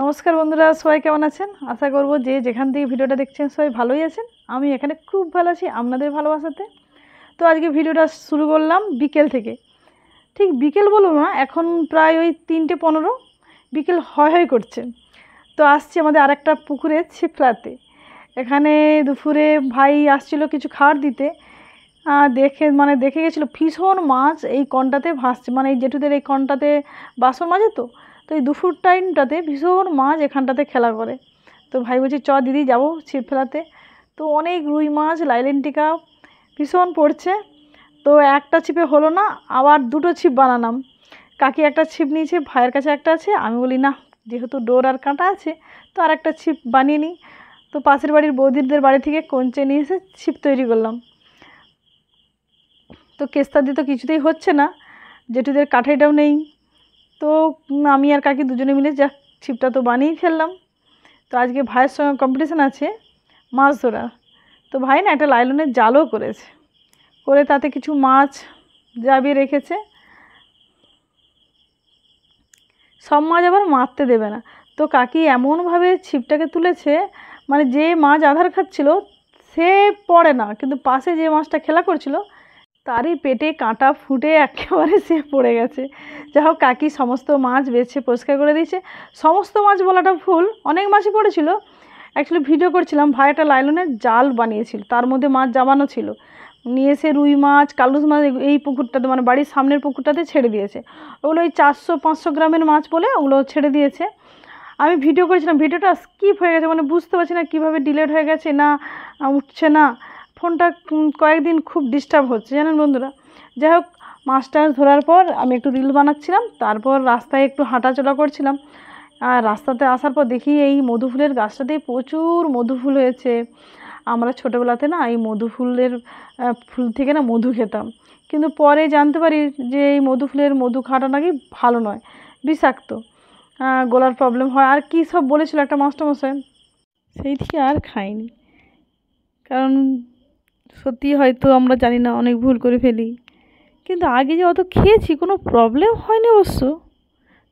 নমস্কার বন্ধুরা সবাই কেমন আছেন আশা করব যে যেখান থেকে ভিডিওটা দেখছেন সবাই ভালোই আছেন আমি এখানে খুব ভালো আছি আপনাদের ভালোবাসাতে তো আজকে ভিডিওটা শুরু করলাম বিকেল থেকে ঠিক বিকেল বলবো না এখন প্রায় ওই তিনটে পনেরো বিকেল হয় হয় করছে তো আসছি আমাদের আরেকটা পুকুরে ছিপড়াতে এখানে দুপুরে ভাই আসছিল কিছু খাওয়ার দিতে দেখে মানে দেখে গেছিলো ভীষণ মাছ এই কনটাতে ভাসছে মানে এই জেঠুদের এই কনটাতে বাসন মাঝে তো তো এই দুপুর টাইমটাতে ভীষণ মাছ এখানটাতে খেলা করে তো ভাই বলছে চ দিদি যাবো ছিপ ফেলাতে তো অনেক রুই মাছ লাইলেন্টিকা ভীষণ পড়ছে তো একটা ছিপে হলো না আবার দুটো ছিপ বানালাম কাকি একটা ছিপ নিয়েছে ভাইয়ের কাছে একটা আছে আমি বলি না যেহেতু ডোর আর কাঁটা আছে তো আর একটা ছিপ বানিয়ে নিই তো পাশের বাড়ির বৌদিদের বাড়ি থেকে কঞ্চে নিয়ে এসে ছিপ তৈরি করলাম তো কেস্তা দিয়ে তো কিছুতেই হচ্ছে না জেঠুদের কাঠাইটাও নেই তো আমি আর কাকি দুজনে মিলে যা ছিপটা তো বানিয়ে ফেললাম তো আজকে ভাইয়ের সঙ্গে কম্পিটিশান আছে মাছ ধরা তো ভাই না একটা লাইলনের জালও করেছে করে তাতে কিছু মাছ যাবি রেখেছে সব মাছ আবার মারতে দেবে না তো কাকি এমনভাবে ছিপটাকে তুলেছে মানে যে মাছ আধার খাচ্ছিল সে পড়ে না কিন্তু পাশে যে মাছটা খেলা করছিল তারই পেটে কাঁটা ফুটে একেবারে সে পড়ে গেছে যা হোক কাকি সমস্ত মাছ বেছে পরিষ্কার করে দিয়েছে সমস্ত মাছ বলাটা ভুল অনেক মাছই পড়েছিল অ্যাকচুয়ালি ভিডিও করছিলাম ভাইটা লাইলনের জাল বানিয়েছিল তার মধ্যে মাছ জামানো ছিল নিয়ে এসে রুই মাছ কালুস মাছ এই পুকুরটাতে মানে বাড়ির সামনের পুকুরটাতে ছেড়ে দিয়েছে ওগুলো ওই চারশো পাঁচশো গ্রামের মাছ বলে ওগুলো ছেড়ে দিয়েছে আমি ভিডিও করেছিলাম ভিডিওটা স্কিপ হয়ে গেছে মানে বুঝতে পারছি না কীভাবে ডিলেট হয়ে গেছে না উঠছে না ফোনটা কয়েকদিন খুব ডিস্টার্ব হচ্ছে জানেন বন্ধুরা যাই হোক মাছটা ধরার পর আমি একটু রিল বানাচ্ছিলাম তারপর রাস্তায় একটু হাঁটাচলা করছিলাম আর রাস্তাতে আসার পর দেখি এই মধু ফুলের গাছটাতেই প্রচুর মধু ফুল হয়েছে আমরা ছোটোবেলাতে না এই মধু ফুলের ফুল থেকে না মধু খেতাম কিন্তু পরে জানতে পারি যে এই মধু ফুলের মধু খাওয়াটা নাকি ভালো নয় বিষাক্ত গোলার প্রবলেম হয় আর কী সব বলেছিল একটা মাস্টারমশাই সেই থেকে আর খাইনি কারণ সত্যি হয়তো আমরা জানি না অনেক ভুল করে ফেলি কিন্তু আগে যে অত খেয়েছি কোনো প্রবলেম হয়নি অবশ্য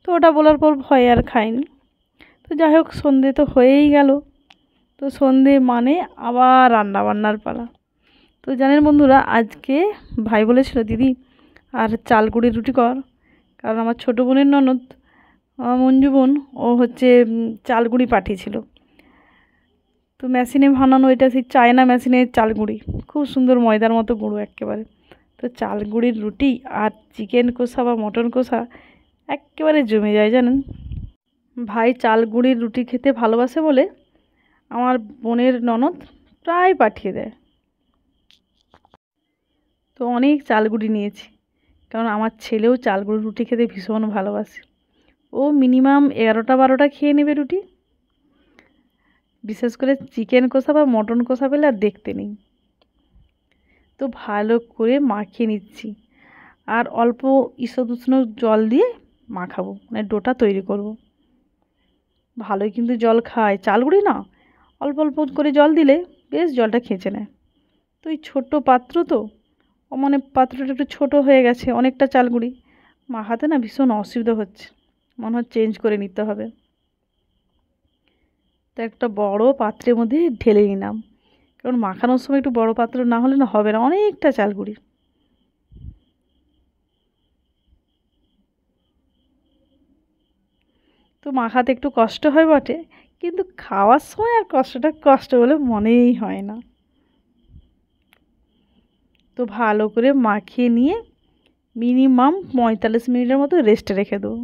তো ওটা বলার পর ভয় আর খাইনি তো যাই হোক সন্ধে তো হয়েই গেল তো সন্ধে মানে আবার রান্না বান্নার পালা তো জানেন বন্ধুরা আজকে ভাই বলেছিল দিদি আর চাল কুড়ি রুটি কর কারণ আমার ছোটো বোনের ননদ মঞ্জু বোন ও হচ্ছে চালগুড়ি পাঠিয়েছিল তো মেশিনে ভানানো এটা সেই চায়না মেশিনের চাল গুঁড়ি খুব সুন্দর ময়দার মতো গুঁড়ো একেবারে তো চাল গুঁড়ির রুটি আর চিকেন কষা বা মটন কষা একেবারে জমে যায় জানেন ভাই চাল গুঁড়ির রুটি খেতে ভালোবাসে বলে আমার বোনের ননদ প্রায় পাঠিয়ে দেয় তো অনেক চালগুড়ি নিয়েছি কারণ আমার ছেলেও চালগুড়ি রুটি খেতে ভীষণ ভালোবাসে ও মিনিমাম এগারোটা বারোটা খেয়ে নেবে রুটি বিশেষ করে চিকেন কষা বা মটন কষা পেলে আর দেখতে নেই তো ভালো করে মাখিয়ে নিচ্ছি আর অল্প ঈষদ উষ্ণ জল দিয়ে মাখাবো মানে ডোটা তৈরি করব। ভালোই কিন্তু জল খায় চালগুড়ি না অল্প অল্প করে জল দিলে বেশ জলটা খেঁচে নেয় তো এই ছোটো পাত্র তো মানে পাত্রটা একটু ছোটো হয়ে গেছে অনেকটা চালগুড়ি মাখাতে না ভীষণ অসুবিধা হচ্ছে মনে হয় চেঞ্জ করে নিতে হবে তো একটা বড় পাত্রের মধ্যে ঢেলে নিলাম কারণ মাখানোর সময় একটু বড় পাত্র না হলে না হবে না অনেকটা চাল গুঁড়ি তো মাখাতে একটু কষ্ট হয় বটে কিন্তু খাওয়ার সময় আর কষ্টটা কষ্ট বলে মনেই হয় না তো ভালো করে মাখিয়ে নিয়ে মিনিমাম পঁয়তাল্লিশ মিনিটের মতো রেস্টে রেখে দেবো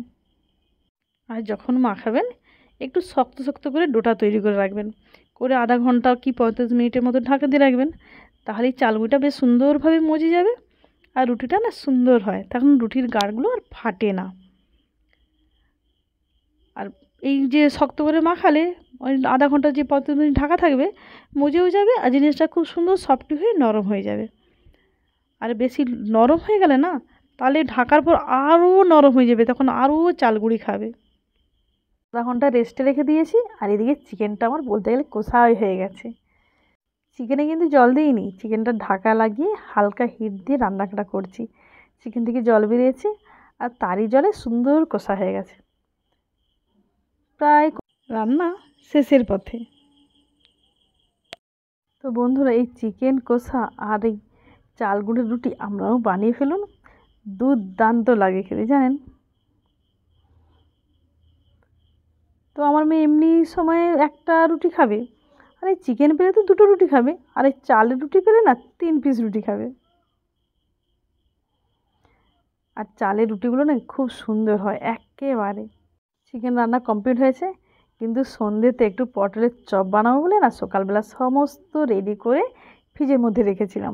আর যখন মাখাবেন একটু শক্ত শক্ত করে ডোটা তৈরি করে রাখবেন করে আধা ঘন্টা কি পঁয়তাল্লিশ মিনিটের মতো ঢাকা দিয়ে রাখবেন তাহলে চালগুটা বেশ সুন্দরভাবে মজে যাবে আর রুটিটা না সুন্দর হয় তখন রুটির গাড়গুলো আর ফাটে না আর এই যে শক্ত করে মাখালে ওই আধা ঘন্টা যে পঁয়ত্রিশ মিনিট ঢাকা থাকবে মজেও যাবে আর জিনিসটা খুব সুন্দর সফটি হয়ে নরম হয়ে যাবে আর বেশি নরম হয়ে গেলে না তাহলে ঢাকার পর আরও নরম হয়ে যাবে তখন আরও চালগুড়ি খাবে আধা ঘন্টা রেস্টে রেখে দিয়েছি আর এদিকে চিকেনটা আমার বলতে গেলে কোষা হয়ে গেছে চিকেনে কিন্তু জল দিইনি চিকেনটা ঢাকা লাগিয়ে হালকা হিট দিয়ে রান্নাকাটা করছি চিকেন থেকে জল বেরিয়েছে আর তারই জলে সুন্দর কষা হয়ে গেছে প্রায় রান্না শেষের পথে তো বন্ধুরা এই চিকেন কষা আর এই চালগুড়ের রুটি আমরাও বানিয়ে ফেলুন দুর্দান্ত লাগে খেতে জানেন তো আমার মেয়ে এমনি সময়ে একটা রুটি খাবে আর এই চিকেন পেলে তো দুটো রুটি খাবে আর এই চালের রুটি পেলে না তিন পিস রুটি খাবে আর চালের রুটিগুলো না খুব সুন্দর হয় একেবারে চিকেন রান্না কমপ্লিট হয়েছে কিন্তু সন্ধ্যেতে একটু পটলের চপ বানাবো বলে না সকালবেলা সমস্ত রেডি করে ফ্রিজের মধ্যে রেখেছিলাম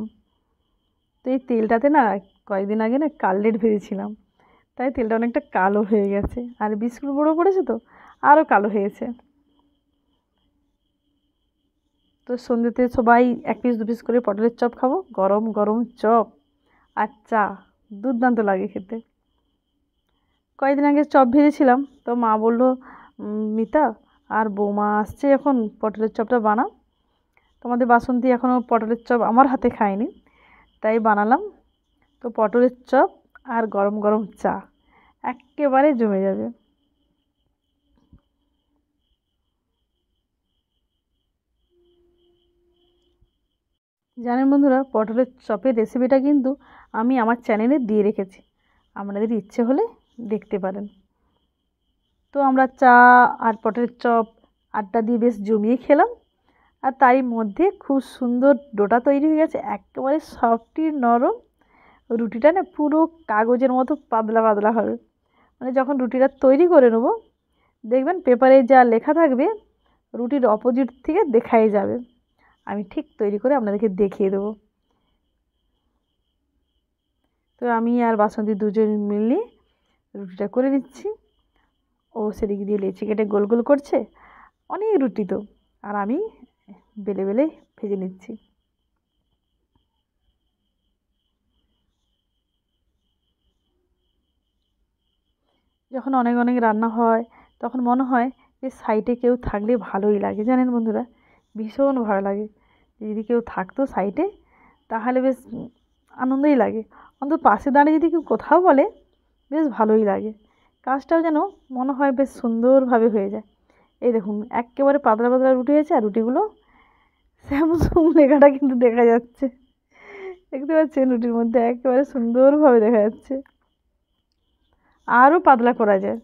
তো এই তেলটাতে না কয়েকদিন আগে না কাললেট ভেজেছিলাম তাই তেলটা অনেকটা কালো হয়ে গেছে আর বিস্কুট বড়ো পড়েছে তো আরও কালো হয়েছে তো সন্ধ্যেতে সবাই এক পিস দু পিস করে পটলের চপ খাবো গরম গরম চপ আর চা দুর্দান্ত লাগে খেতে কয়েকদিন আগে চপ ভেজেছিলাম তো মা বলল মিতা আর বৌমা আসছে এখন পটলের চপটা বানা তোমাদের বাসন্তী এখনও পটলের চপ আমার হাতে খায়নি তাই বানালাম তো পটলের চপ আর গরম গরম চা একেবারে জমে যাবে জানেন বন্ধুরা পটলের চপের রেসিপিটা কিন্তু আমি আমার চ্যানেলে দিয়ে রেখেছি আপনাদের ইচ্ছে হলে দেখতে পারেন তো আমরা চা আর পটলের চপ আড্ডা দিয়ে বেশ জমিয়ে খেলাম আর তারই মধ্যে খুব সুন্দর ডোটা তৈরি হয়ে গেছে একেবারে সফটি নরম রুটিটা না পুরো কাগজের মতো পাতলা পাতলা হবে মানে যখন রুটিটা তৈরি করে নেব দেখবেন পেপারে যা লেখা থাকবে রুটির অপোজিট থেকে দেখাই যাবে আমি ঠিক তৈরি করে আপনাদেরকে দেখিয়ে দেবো তো আমি আর বাসন্তী দুজন মিলে রুটিটা করে নিচ্ছি ও সেদিকে দিয়ে লেচি কেটে গোল গোল করছে অনেক রুটি তো আর আমি বেলে বেলে ভেজে নিচ্ছি যখন অনেক অনেক রান্না হয় তখন মনে হয় যে সাইডে কেউ থাকলে ভালোই লাগে জানেন বন্ধুরা ভীষণ ভালো লাগে যদি কেউ থাকতো সাইডে তাহলে বেশ আনন্দই লাগে অন্তত পাশে দাঁড়িয়ে যদি কেউ কোথাও বলে বেশ ভালোই লাগে কাজটাও যেন মনে হয় বেশ সুন্দরভাবে হয়ে যায় এই দেখুন একেবারে পাতলা পাতলা রুটি হয়েছে আর রুটিগুলো স্যামসুং লেখাটা কিন্তু দেখা যাচ্ছে দেখতে পাচ্ছেন রুটির মধ্যে একেবারে সুন্দরভাবে দেখা যাচ্ছে আরও পাতলা করা যায়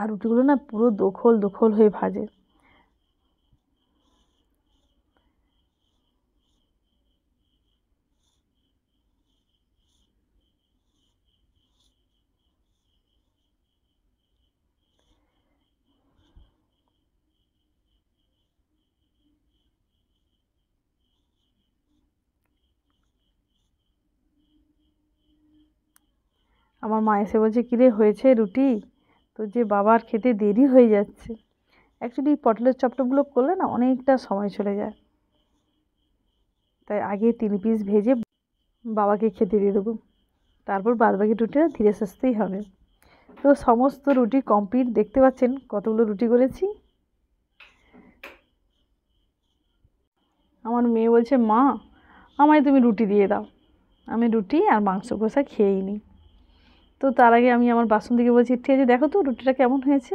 আর রুটিগুলো না পুরো দোখল দোখল হয়ে ভাজে আমার মা এসে বলছে কিরে রে হয়েছে রুটি তো যে বাবার খেতে দেরি হয়ে যাচ্ছে অ্যাকচুয়ালি পটলের চপটপগুলো করলে না অনেকটা সময় চলে যায় তাই আগে তিন পিস ভেজে বাবাকে খেতে দিয়ে দেবো তারপর বাদবাকি রুটিটা ধীরে সাজতেই হবে তো সমস্ত রুটি কমপ্লিট দেখতে পাচ্ছেন কতগুলো রুটি করেছি আমার মেয়ে বলছে মা আমায় তুমি রুটি দিয়ে দাও আমি রুটি আর মাংস কষা খেয়েই নিই তো তার আগে আমি আমার বাসন্তীকে বলছি ঠিক আছে দেখো তো রুটিটা কেমন হয়েছে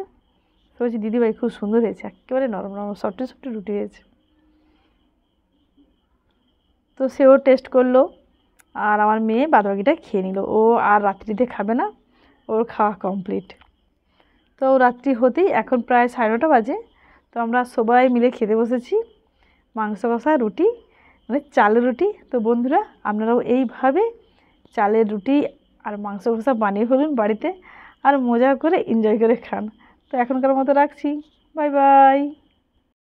তো বলছি দিদিভাই খুব সুন্দর হয়েছে একেবারে নরম নরম সফটে সফটে রুটি হয়েছে তো সেও টেস্ট করলো আর আমার মেয়ে বাদবাকিটা খেয়ে নিল ও আর রাত্রিতে খাবে না ওর খাওয়া কমপ্লিট তো রাত্রি হতেই এখন প্রায় সাড়ে নটা বাজে তো আমরা সবাই মিলে খেতে বসেছি মাংস কষা রুটি মানে চালের রুটি তো বন্ধুরা আপনারাও এইভাবে চালের রুটি আর মাংস কষা বানিয়ে ফেলুন বাড়িতে আর মজা করে এনজয় করে খান তো এখনকার মতো রাখছি বাই বাই